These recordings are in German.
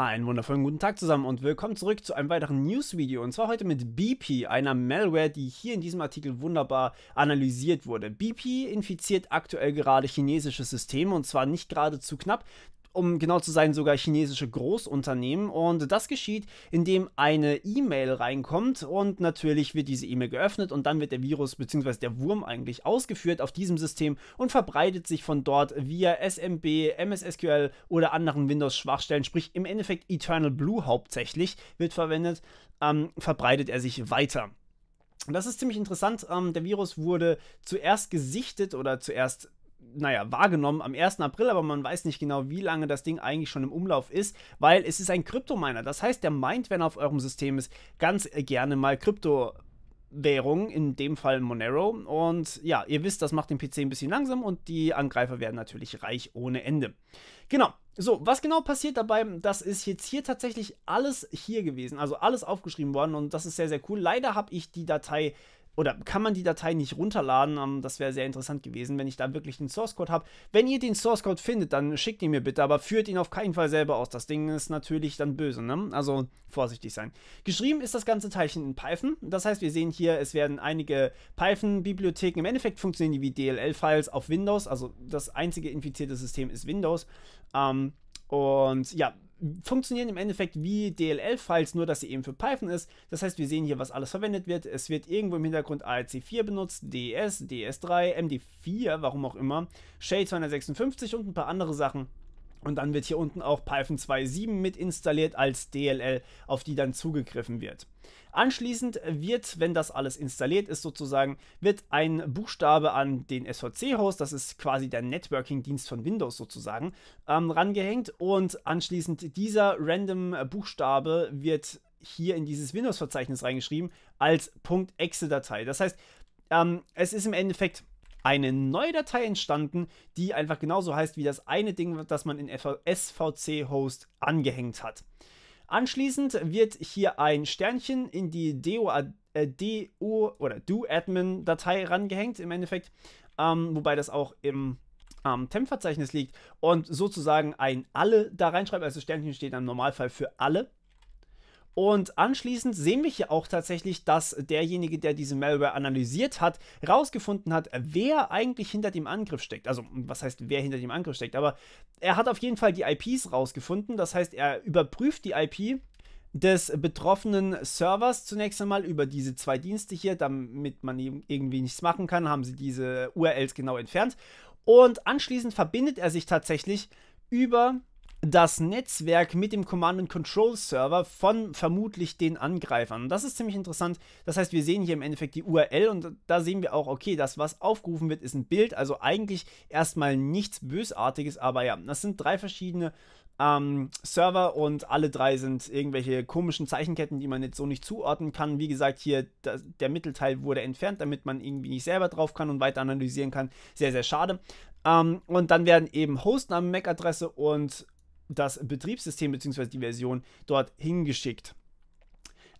Einen wundervollen guten Tag zusammen und willkommen zurück zu einem weiteren News-Video und zwar heute mit BP, einer Malware, die hier in diesem Artikel wunderbar analysiert wurde. BP infiziert aktuell gerade chinesische Systeme und zwar nicht geradezu knapp, um genau zu sein, sogar chinesische Großunternehmen. Und das geschieht, indem eine E-Mail reinkommt und natürlich wird diese E-Mail geöffnet und dann wird der Virus bzw. der Wurm eigentlich ausgeführt auf diesem System und verbreitet sich von dort via SMB, MSSQL oder anderen Windows-Schwachstellen, sprich im Endeffekt Eternal Blue hauptsächlich wird verwendet, ähm, verbreitet er sich weiter. Und das ist ziemlich interessant. Ähm, der Virus wurde zuerst gesichtet oder zuerst naja, wahrgenommen am 1. April, aber man weiß nicht genau, wie lange das Ding eigentlich schon im Umlauf ist, weil es ist ein Kryptominer. Das heißt, der meint, wenn er auf eurem System ist, ganz gerne mal Krypto Währung, in dem Fall Monero. Und ja, ihr wisst, das macht den PC ein bisschen langsam und die Angreifer werden natürlich reich ohne Ende. Genau. So, was genau passiert dabei, das ist jetzt hier tatsächlich alles hier gewesen, also alles aufgeschrieben worden und das ist sehr, sehr cool. Leider habe ich die Datei oder kann man die Datei nicht runterladen? Ähm, das wäre sehr interessant gewesen, wenn ich da wirklich den Source Code habe. Wenn ihr den Source Code findet, dann schickt ihn mir bitte, aber führt ihn auf keinen Fall selber aus. Das Ding ist natürlich dann böse, ne? Also vorsichtig sein. Geschrieben ist das ganze Teilchen in Python. Das heißt, wir sehen hier, es werden einige Python-Bibliotheken. Im Endeffekt funktionieren die wie DLL-Files auf Windows. Also das einzige infizierte System ist Windows. Ähm, und ja, funktionieren im Endeffekt wie DLL-Files, nur dass sie eben für Python ist. Das heißt, wir sehen hier, was alles verwendet wird. Es wird irgendwo im Hintergrund arc 4 benutzt, DES, DS3, MD4, warum auch immer, Shade 256 und ein paar andere Sachen. Und dann wird hier unten auch Python 2.7 mit installiert als DLL, auf die dann zugegriffen wird. Anschließend wird, wenn das alles installiert ist sozusagen, wird ein Buchstabe an den SVC-Host, das ist quasi der Networking-Dienst von Windows sozusagen, ähm, rangehängt und anschließend dieser random Buchstabe wird hier in dieses Windows-Verzeichnis reingeschrieben als .exe-Datei. Das heißt, ähm, es ist im Endeffekt eine neue Datei entstanden, die einfach genauso heißt wie das eine Ding, das man in SVC-Host angehängt hat. Anschließend wird hier ein Sternchen in die DO, äh, DO oder Do-Admin-Datei rangehängt im Endeffekt, ähm, wobei das auch im ähm, Temp-Verzeichnis liegt und sozusagen ein Alle da reinschreibt. Also Sternchen steht im Normalfall für alle. Und anschließend sehen wir hier auch tatsächlich, dass derjenige, der diese Malware analysiert hat, herausgefunden hat, wer eigentlich hinter dem Angriff steckt. Also, was heißt, wer hinter dem Angriff steckt? Aber er hat auf jeden Fall die IPs rausgefunden. Das heißt, er überprüft die IP des betroffenen Servers zunächst einmal über diese zwei Dienste hier, damit man irgendwie nichts machen kann, haben sie diese URLs genau entfernt. Und anschließend verbindet er sich tatsächlich über das Netzwerk mit dem Command and Control Server von vermutlich den Angreifern. Und das ist ziemlich interessant. Das heißt, wir sehen hier im Endeffekt die URL und da sehen wir auch, okay, das, was aufgerufen wird, ist ein Bild. Also eigentlich erstmal nichts Bösartiges, aber ja, das sind drei verschiedene ähm, Server und alle drei sind irgendwelche komischen Zeichenketten, die man jetzt so nicht zuordnen kann. Wie gesagt, hier da, der Mittelteil wurde entfernt, damit man irgendwie nicht selber drauf kann und weiter analysieren kann. Sehr, sehr schade. Ähm, und dann werden eben Hostnamen, MAC-Adresse und das Betriebssystem bzw. die Version dort hingeschickt.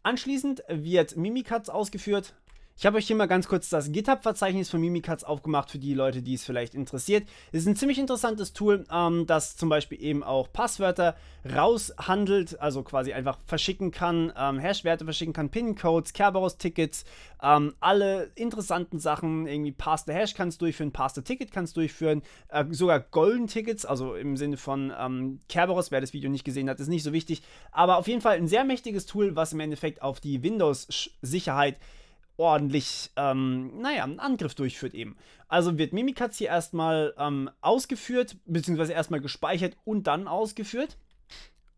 Anschließend wird Mimikatz ausgeführt, ich habe euch hier mal ganz kurz das GitHub-Verzeichnis von Mimikatz aufgemacht, für die Leute, die es vielleicht interessiert. Es ist ein ziemlich interessantes Tool, ähm, das zum Beispiel eben auch Passwörter raushandelt, also quasi einfach verschicken kann, ähm, Hash-Werte verschicken kann, PIN-Codes, Kerberos-Tickets, ähm, alle interessanten Sachen, irgendwie Pass the Hash kannst du durchführen, Pass the Ticket kannst du durchführen, äh, sogar Golden-Tickets, also im Sinne von ähm, Kerberos, wer das Video nicht gesehen hat, ist nicht so wichtig, aber auf jeden Fall ein sehr mächtiges Tool, was im Endeffekt auf die Windows-Sicherheit ordentlich, ähm, naja, einen Angriff durchführt eben. Also wird Mimikatz hier erstmal ähm, ausgeführt, beziehungsweise erstmal gespeichert und dann ausgeführt.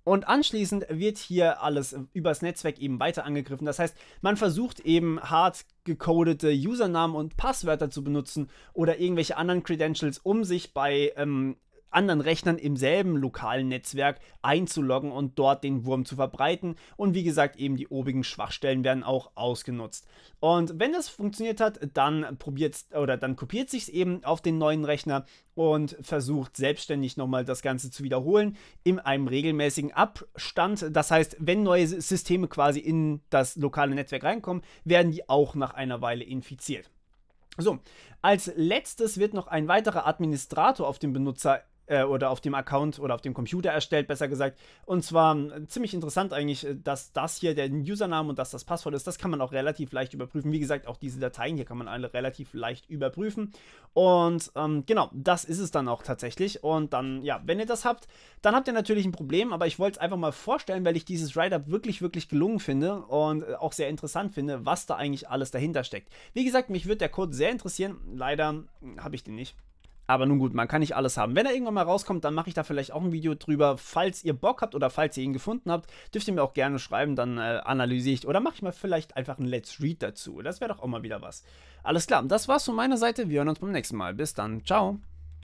Und anschließend wird hier alles übers Netzwerk eben weiter angegriffen. Das heißt, man versucht eben hart gecodete Usernamen und Passwörter zu benutzen oder irgendwelche anderen Credentials, um sich bei ähm, anderen Rechnern im selben lokalen Netzwerk einzuloggen und dort den Wurm zu verbreiten. Und wie gesagt, eben die obigen Schwachstellen werden auch ausgenutzt. Und wenn das funktioniert hat, dann probiert oder dann kopiert sich es eben auf den neuen Rechner und versucht selbstständig nochmal das Ganze zu wiederholen in einem regelmäßigen Abstand. Das heißt, wenn neue Systeme quasi in das lokale Netzwerk reinkommen, werden die auch nach einer Weile infiziert. So, als letztes wird noch ein weiterer Administrator auf dem Benutzer äh, oder auf dem Account oder auf dem Computer erstellt, besser gesagt. Und zwar äh, ziemlich interessant eigentlich, äh, dass das hier der Username und dass das Passwort ist. Das kann man auch relativ leicht überprüfen. Wie gesagt, auch diese Dateien hier kann man alle relativ leicht überprüfen. Und ähm, genau, das ist es dann auch tatsächlich. Und dann, ja, wenn ihr das habt, dann habt ihr natürlich ein Problem. Aber ich wollte es einfach mal vorstellen, weil ich dieses Write-Up wirklich, wirklich gelungen finde und äh, auch sehr interessant finde, was da eigentlich alles dahinter steckt. Wie gesagt, mich wird der Code sehr interessieren. Leider hm, habe ich den nicht. Aber nun gut, man kann nicht alles haben. Wenn er irgendwann mal rauskommt, dann mache ich da vielleicht auch ein Video drüber. Falls ihr Bock habt oder falls ihr ihn gefunden habt, dürft ihr mir auch gerne schreiben, dann äh, analysiere ich. Oder mache ich mal vielleicht einfach ein Let's Read dazu. Das wäre doch auch mal wieder was. Alles klar, das war's von meiner Seite. Wir hören uns beim nächsten Mal. Bis dann. Ciao.